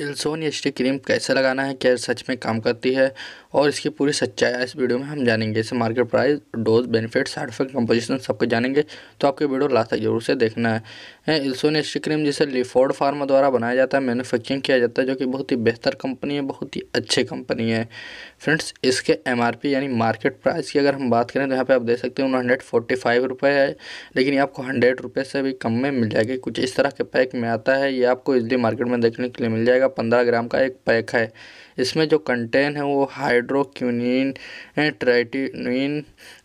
इल्सोन यश्टी cream कैसे लगाना है क्या सच में काम करती है और इसकी पूरी सच्चाई है इस वीडियो में हम जानेंगे इसे market price dose benefit side effect composition सब कुछ जानेंगे तो आपके वीडियो लास्ट तक जरूर से देखना है इल्सोन यश्टी क्रीम जिसे लिफोर्ड फार्मा द्वारा बनाया जाता है मैनुफैक्चरिंग किया जाता है जो कि बहुत ही बेहतर कंपनी है बहुत ही अच्छी कंपनी है फ्रेंड्स इसके एम यानी मार्केट प्राइस की अगर हम बात करें तो यहाँ पर आप देख सकते हैं हंड्रेड फोर्टी फाइव रुपये है लेकिन ये आपको हंड्रेड रुपये से भी कम में मिल जाएगी कुछ इस तरह के पैक में आता है ये आपको इजली मार्केट में देखने के लिए मिल जाएगा पंद्रह ग्राम का एक पैक है इसमें जो कंटेन है वो हाइड्रोक्यूनिन ट्राइटिन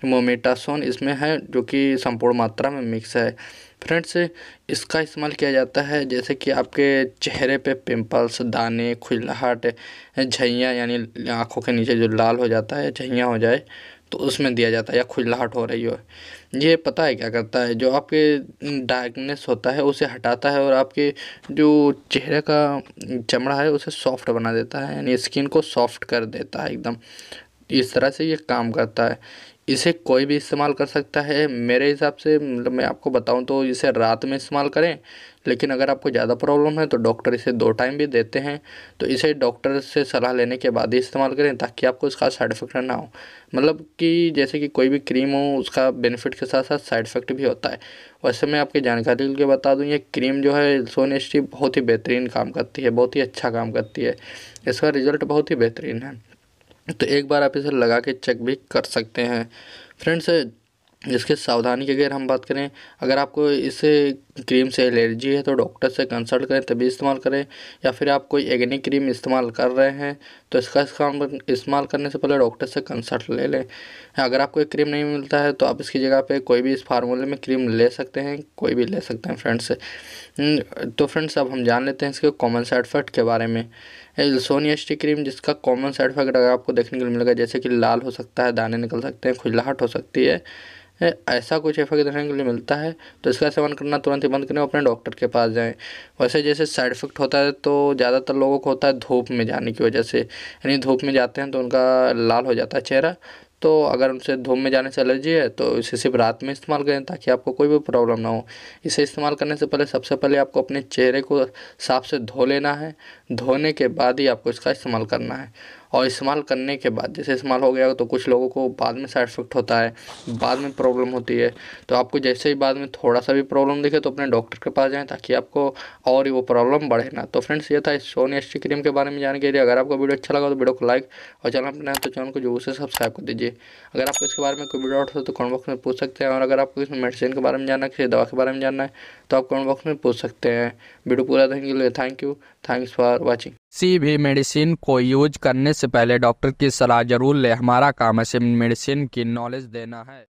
मोमेटासोन इसमें है जो कि संपूर्ण मात्रा में मिक्स है फ्रेंड्स इसका इस्तेमाल किया जाता है जैसे कि आपके चेहरे पे पिंपल्स दाने खुजलाहट झैया यानी आँखों के नीचे जो लाल हो जाता है झैया हो जाए तो उसमें दिया जाता है या खुजलाहट हो रही हो ये पता है क्या करता है जो आपके डार्कनेस होता है उसे हटाता है और आपके जो चेहरे का चमड़ा है उसे सॉफ्ट बना देता है यानी स्किन को सॉफ्ट कर देता है एकदम इस तरह से ये काम करता है इसे कोई भी इस्तेमाल कर सकता है मेरे हिसाब से मतलब मैं आपको बताऊं तो इसे रात में इस्तेमाल करें लेकिन अगर आपको ज़्यादा प्रॉब्लम है तो डॉक्टर इसे दो टाइम भी देते हैं तो इसे डॉक्टर से सलाह लेने के बाद ही इस्तेमाल करें ताकि आपको इसका साइड इफ़ेक्ट ना हो मतलब कि जैसे कि कोई भी क्रीम हो उसका बेनिफिट के साथ साथ साइड इफ़ेक्ट भी होता है वैसे मैं आपकी जानकारी के बता दूँ ये क्रीम जो है सोनेस्टी बहुत ही बेहतरीन काम करती है बहुत ही अच्छा काम करती है इसका रिज़ल्ट बहुत ही बेहतरीन है तो एक बार आप इसे लगा के चेक भी कर सकते हैं फ्रेंड्स इसके सावधानी की अगर हम बात करें अगर आपको इस क्रीम से एलर्जी है तो डॉक्टर से कंसल्ट करें तभी इस्तेमाल करें या फिर आप कोई एग्नी क्रीम इस्तेमाल कर रहे हैं तो इसका इस्तेमाल करने से पहले डॉक्टर से कंसल्ट ले लें अगर आपको एक क्रीम नहीं मिलता है तो आप इसकी जगह पे कोई भी इस फार्मूले में क्रीम ले सकते हैं कोई भी ले सकते हैं फ्रेंड्स हम्म, तो फ्रेंड्स अब हम जान लेते हैं इसके कॉमन साइड इफेक्ट के बारे में एल्सोन क्रीम जिसका कॉमन साइड इफेक्ट अगर आपको देखने को मिलेगा जैसे कि लाल हो सकता है दाने निकल सकते हैं खुजलाहट हो सकती है ऐसा कुछ इफेक्ट देखने के लिए मिलता है तो इसका सेवन करना तुरंत ही बंद करें अपने डॉक्टर के पास जाएं वैसे जैसे साइड इफेक्ट होता है तो ज़्यादातर लोगों को होता है धूप में जाने की वजह से यानी धूप में जाते हैं तो उनका लाल हो जाता है चेहरा तो अगर उनसे धूप में जाने से एलर्जी है तो इसे सिर्फ रात में इस्तेमाल करें ताकि आपको कोई भी प्रॉब्लम ना हो इसे इस्तेमाल करने से पहले सबसे पहले आपको अपने चेहरे को साफ से धो लेना है धोने के बाद ही आपको इसका इस्तेमाल करना है और इस्तेमाल करने के बाद जैसे इस्तेमाल हो गया तो कुछ लोगों को बाद में साइड इफेक्ट होता है बाद में प्रॉब्लम होती है तो आपको जैसे ही बाद में थोड़ा सा भी प्रॉब्लम दिखे तो अपने डॉक्टर के पास जाएँ ताकि आपको और वो प्रॉब्लम बढ़े ना तो फ्रेंड्स ये था इस सोनी एस क्रीम के बारे में जानने के लिए अगर आपको वीडियो अच्छा लगा तो वीडियो को लाइक और चैनल अपना तो चैनल को जो उसे सब्सक्राइब कर दीजिए अगर आपको इसके बारे में कोई भी डाउट हो तो कमेंट बॉक्स में पूछ सकते हैं और अगर आपको इसमें मेडिसिन के बारे में जानना है किसी दवा के बारे में जानना है तो आप कमेंट बॉक्स में पूछ सकते हैं वीडियो पूरा देखने के लिए thank you thanks for watching किसी भी मेडिसिन को यूज करने से पहले डॉक्टर की सलाह जरूर ले हमारा काम है मेडिसिन की नॉलेज देना है